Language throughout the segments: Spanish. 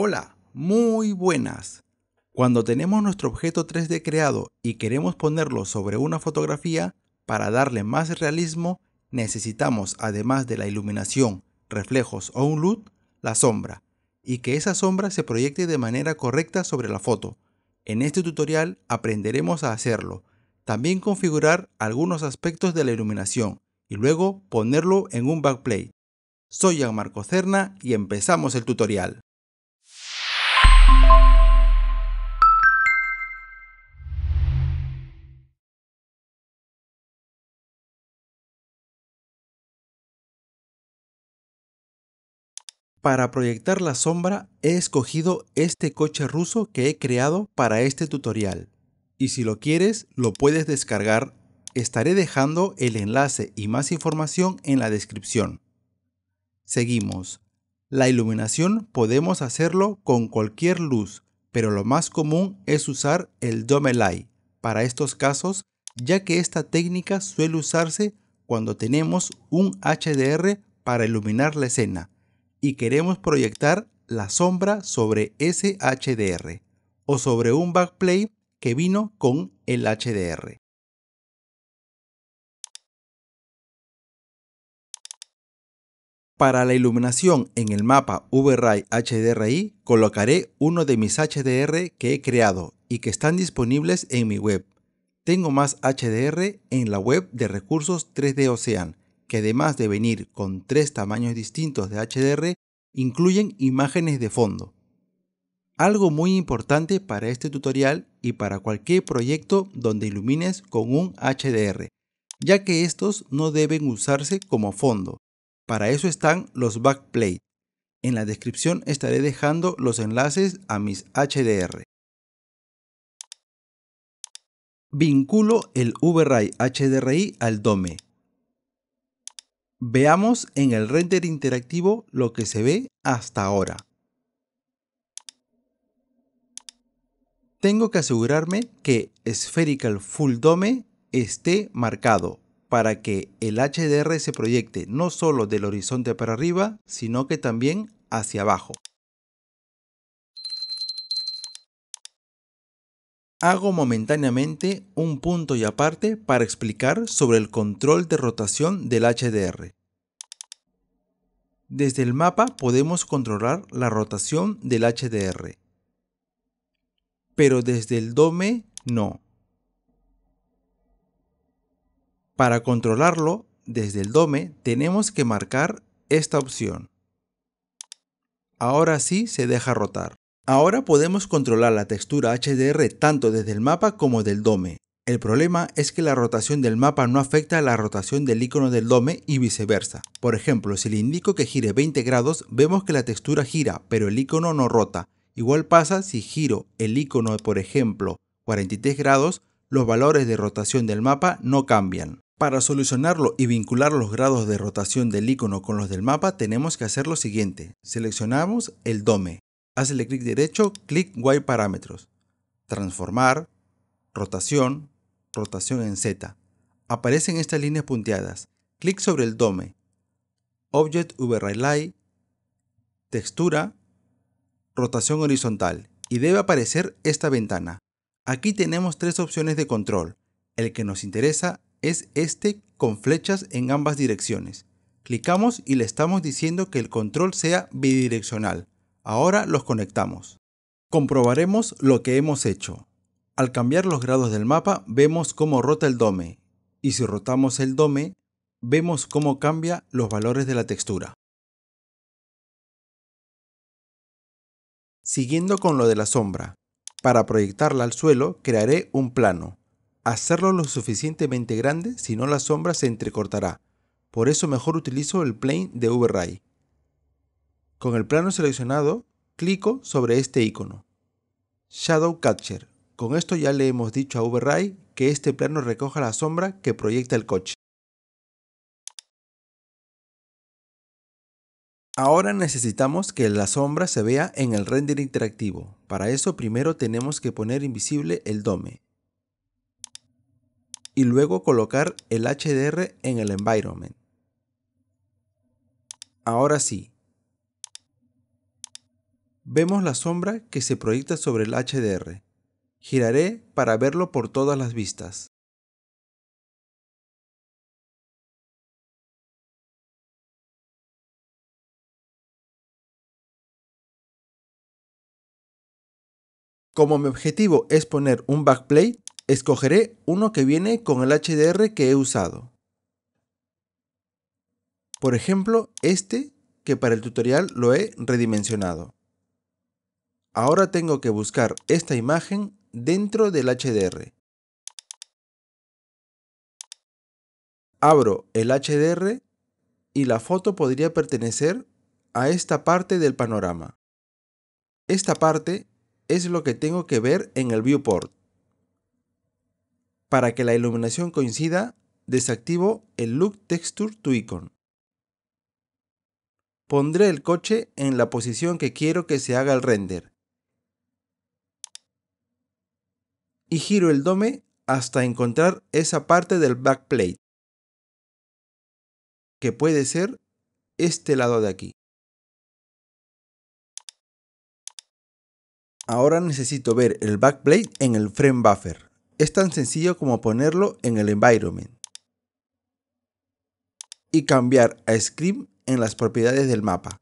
Hola, muy buenas. Cuando tenemos nuestro objeto 3D creado y queremos ponerlo sobre una fotografía, para darle más realismo necesitamos, además de la iluminación, reflejos o un LUT, la sombra, y que esa sombra se proyecte de manera correcta sobre la foto. En este tutorial aprenderemos a hacerlo, también configurar algunos aspectos de la iluminación y luego ponerlo en un backplate. Soy Marco Cerna y empezamos el tutorial. Para proyectar la sombra he escogido este coche ruso que he creado para este tutorial. Y si lo quieres, lo puedes descargar. Estaré dejando el enlace y más información en la descripción. Seguimos. La iluminación podemos hacerlo con cualquier luz, pero lo más común es usar el Dome Light para estos casos, ya que esta técnica suele usarse cuando tenemos un HDR para iluminar la escena y queremos proyectar la sombra sobre ese HDR o sobre un backplay que vino con el HDR. Para la iluminación en el mapa VRAY HDRI colocaré uno de mis HDR que he creado y que están disponibles en mi web. Tengo más HDR en la web de recursos 3D Ocean, que además de venir con tres tamaños distintos de HDR, incluyen imágenes de fondo. Algo muy importante para este tutorial y para cualquier proyecto donde ilumines con un HDR, ya que estos no deben usarse como fondo, para eso están los backplate. En la descripción estaré dejando los enlaces a mis HDR. Vinculo el VRAY HDRI al DOME. Veamos en el render interactivo lo que se ve hasta ahora. Tengo que asegurarme que Spherical Full Dome esté marcado para que el HDR se proyecte no solo del horizonte para arriba, sino que también hacia abajo. Hago momentáneamente un punto y aparte para explicar sobre el control de rotación del HDR. Desde el mapa podemos controlar la rotación del HDR, pero desde el DOME no. Para controlarlo, desde el DOME tenemos que marcar esta opción. Ahora sí se deja rotar. Ahora podemos controlar la textura HDR tanto desde el mapa como del DOME. El problema es que la rotación del mapa no afecta a la rotación del icono del DOME y viceversa. Por ejemplo, si le indico que gire 20 grados, vemos que la textura gira, pero el icono no rota. Igual pasa si giro el icono, por ejemplo, 43 grados, los valores de rotación del mapa no cambian. Para solucionarlo y vincular los grados de rotación del icono con los del mapa tenemos que hacer lo siguiente. Seleccionamos el DOME, hazle clic derecho, clic Y parámetros, transformar, rotación, rotación en Z. Aparecen estas líneas punteadas. Clic sobre el DOME, Object Override, textura, rotación horizontal y debe aparecer esta ventana. Aquí tenemos tres opciones de control. El que nos interesa es este con flechas en ambas direcciones. Clicamos y le estamos diciendo que el control sea bidireccional. Ahora los conectamos. Comprobaremos lo que hemos hecho. Al cambiar los grados del mapa vemos cómo rota el dome y si rotamos el dome vemos cómo cambia los valores de la textura. Siguiendo con lo de la sombra, para proyectarla al suelo crearé un plano hacerlo lo suficientemente grande, si no la sombra se entrecortará. Por eso mejor utilizo el plane de VRay. Con el plano seleccionado, clico sobre este icono. Shadow Catcher. Con esto ya le hemos dicho a VRay que este plano recoja la sombra que proyecta el coche. Ahora necesitamos que la sombra se vea en el render interactivo. Para eso primero tenemos que poner invisible el dome y luego colocar el HDR en el environment. Ahora sí. Vemos la sombra que se proyecta sobre el HDR. Giraré para verlo por todas las vistas. Como mi objetivo es poner un backplate, Escogeré uno que viene con el HDR que he usado. Por ejemplo, este que para el tutorial lo he redimensionado. Ahora tengo que buscar esta imagen dentro del HDR. Abro el HDR y la foto podría pertenecer a esta parte del panorama. Esta parte es lo que tengo que ver en el viewport. Para que la iluminación coincida, desactivo el Look Texture to Icon. Pondré el coche en la posición que quiero que se haga el render. Y giro el dome hasta encontrar esa parte del backplate, que puede ser este lado de aquí. Ahora necesito ver el backplate en el frame buffer es tan sencillo como ponerlo en el environment y cambiar a screen en las propiedades del mapa.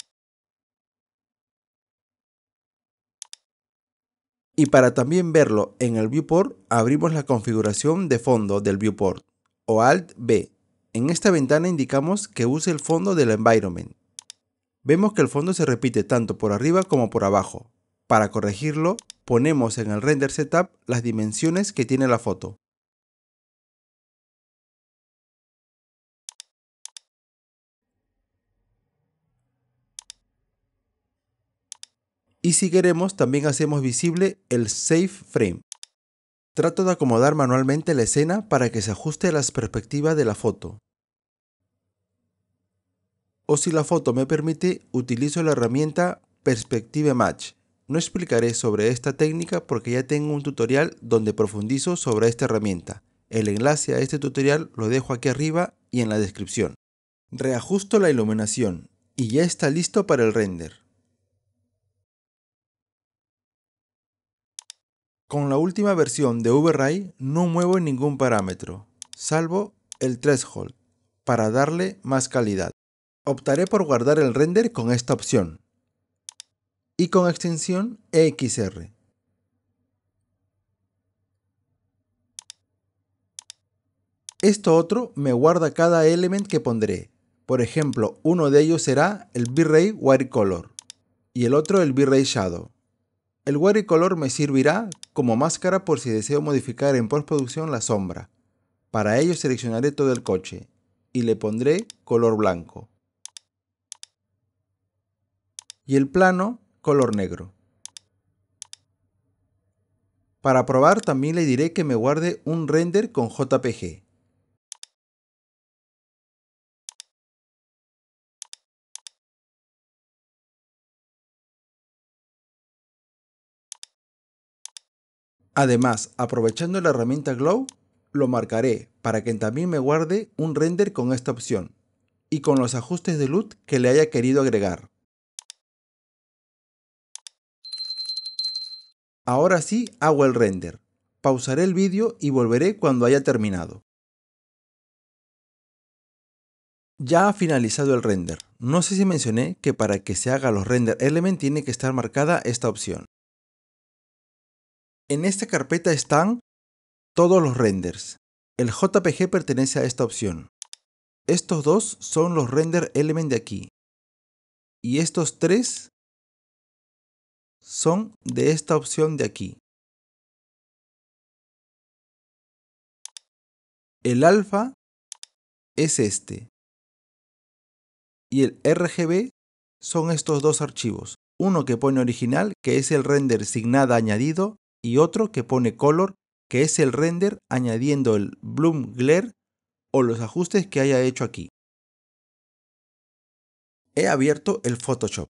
Y para también verlo en el viewport, abrimos la configuración de fondo del viewport o Alt B. En esta ventana indicamos que use el fondo del environment. Vemos que el fondo se repite tanto por arriba como por abajo. Para corregirlo, ponemos en el render setup las dimensiones que tiene la foto. Y si queremos, también hacemos visible el Safe Frame. Trato de acomodar manualmente la escena para que se ajuste a las perspectivas de la foto. O si la foto me permite, utilizo la herramienta Perspective Match no explicaré sobre esta técnica porque ya tengo un tutorial donde profundizo sobre esta herramienta. El enlace a este tutorial lo dejo aquí arriba y en la descripción. Reajusto la iluminación y ya está listo para el render. Con la última versión de V-Ray no muevo ningún parámetro, salvo el threshold, para darle más calidad. Optaré por guardar el render con esta opción y con extensión XR. Esto otro me guarda cada element que pondré. Por ejemplo, uno de ellos será el V-Ray Wire Color y el otro el v Shadow. El Wire Color me servirá como máscara por si deseo modificar en postproducción la sombra. Para ello seleccionaré todo el coche y le pondré color blanco. Y el plano color negro. Para probar también le diré que me guarde un render con JPG. Además, aprovechando la herramienta Glow, lo marcaré para que también me guarde un render con esta opción y con los ajustes de LUT que le haya querido agregar. Ahora sí hago el render. Pausaré el vídeo y volveré cuando haya terminado. Ya ha finalizado el render. No sé si mencioné que para que se haga los render element tiene que estar marcada esta opción. En esta carpeta están todos los renders. El JPG pertenece a esta opción. Estos dos son los render element de aquí. Y estos tres son de esta opción de aquí. El alfa es este. Y el RGB son estos dos archivos. Uno que pone original, que es el render sin nada añadido, y otro que pone color, que es el render añadiendo el bloom glare o los ajustes que haya hecho aquí. He abierto el Photoshop.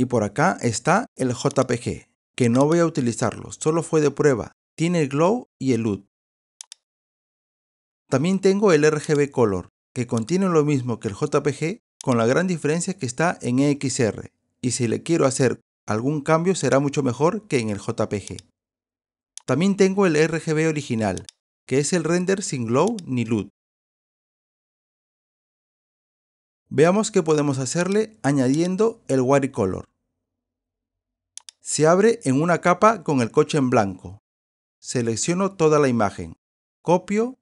Y por acá está el JPG, que no voy a utilizarlo, solo fue de prueba. Tiene el glow y el LUT. También tengo el RGB Color, que contiene lo mismo que el JPG, con la gran diferencia que está en EXR, y si le quiero hacer algún cambio será mucho mejor que en el JPG. También tengo el RGB original, que es el render sin glow ni LUT. Veamos qué podemos hacerle añadiendo el color. Se abre en una capa con el coche en blanco. Selecciono toda la imagen. Copio.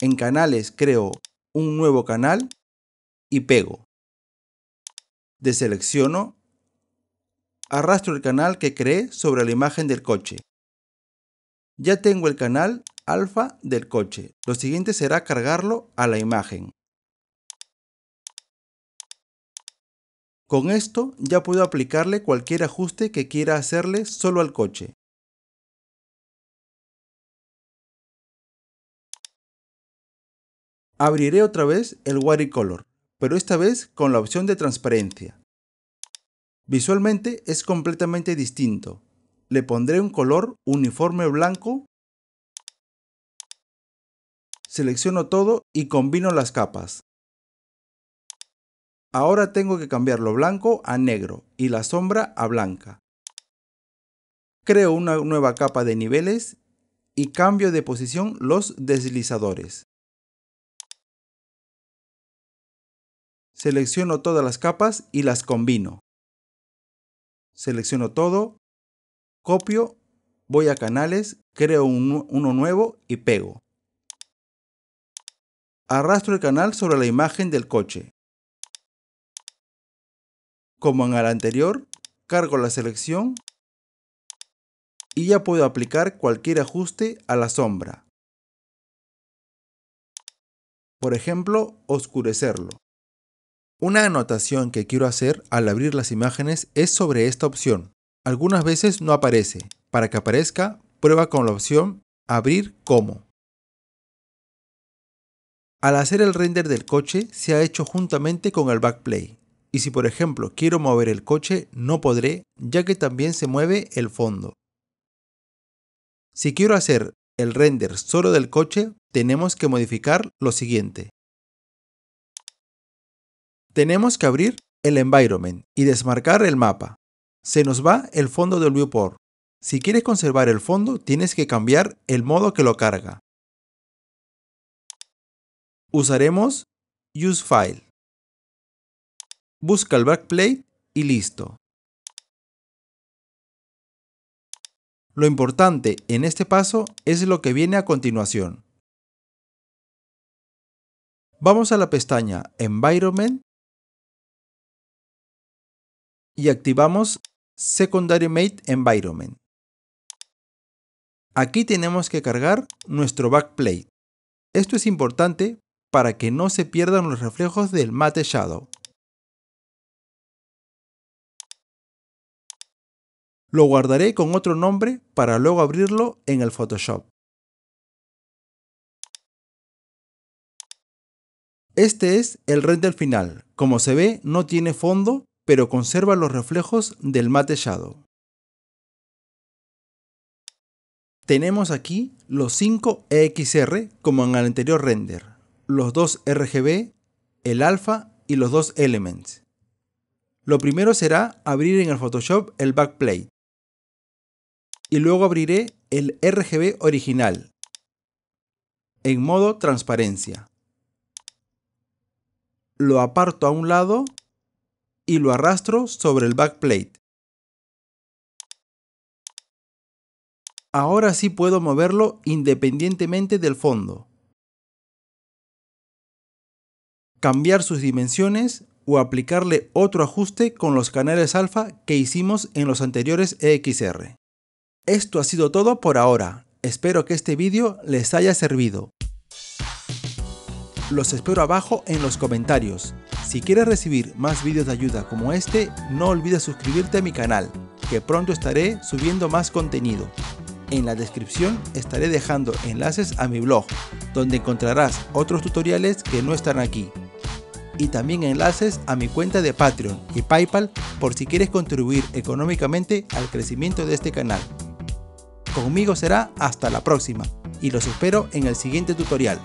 En canales creo un nuevo canal y pego. Deselecciono. Arrastro el canal que creé sobre la imagen del coche. Ya tengo el canal alfa del coche. Lo siguiente será cargarlo a la imagen. Con esto ya puedo aplicarle cualquier ajuste que quiera hacerle solo al coche. Abriré otra vez el Color, pero esta vez con la opción de transparencia. Visualmente es completamente distinto. Le pondré un color uniforme blanco. Selecciono todo y combino las capas. Ahora tengo que cambiar lo blanco a negro y la sombra a blanca. Creo una nueva capa de niveles y cambio de posición los deslizadores. Selecciono todas las capas y las combino. Selecciono todo, copio, voy a canales, creo uno nuevo y pego. Arrastro el canal sobre la imagen del coche. Como en el anterior, cargo la selección y ya puedo aplicar cualquier ajuste a la sombra. Por ejemplo, oscurecerlo. Una anotación que quiero hacer al abrir las imágenes es sobre esta opción. Algunas veces no aparece. Para que aparezca, prueba con la opción Abrir como. Al hacer el render del coche se ha hecho juntamente con el backplay, y si por ejemplo quiero mover el coche no podré ya que también se mueve el fondo. Si quiero hacer el render solo del coche tenemos que modificar lo siguiente. Tenemos que abrir el environment y desmarcar el mapa. Se nos va el fondo del viewport. Si quieres conservar el fondo tienes que cambiar el modo que lo carga. Usaremos Use File busca el backplate y listo. Lo importante en este paso es lo que viene a continuación. Vamos a la pestaña Environment y activamos Secondary Mate Environment. Aquí tenemos que cargar nuestro backplate. Esto es importante para que no se pierdan los reflejos del mate shadow. Lo guardaré con otro nombre para luego abrirlo en el Photoshop. Este es el render final. Como se ve, no tiene fondo, pero conserva los reflejos del matte shadow. Tenemos aquí los 5 EXR como en el anterior render, los 2 RGB, el alfa y los 2 elements. Lo primero será abrir en el Photoshop el backplate y luego abriré el RGB original en modo transparencia. Lo aparto a un lado y lo arrastro sobre el backplate. Ahora sí puedo moverlo independientemente del fondo. Cambiar sus dimensiones o aplicarle otro ajuste con los canales alfa que hicimos en los anteriores EXR. Esto ha sido todo por ahora. Espero que este vídeo les haya servido. Los espero abajo en los comentarios. Si quieres recibir más vídeos de ayuda como este, no olvides suscribirte a mi canal, que pronto estaré subiendo más contenido. En la descripción estaré dejando enlaces a mi blog, donde encontrarás otros tutoriales que no están aquí. Y también enlaces a mi cuenta de Patreon y Paypal por si quieres contribuir económicamente al crecimiento de este canal. Conmigo será hasta la próxima y los espero en el siguiente tutorial.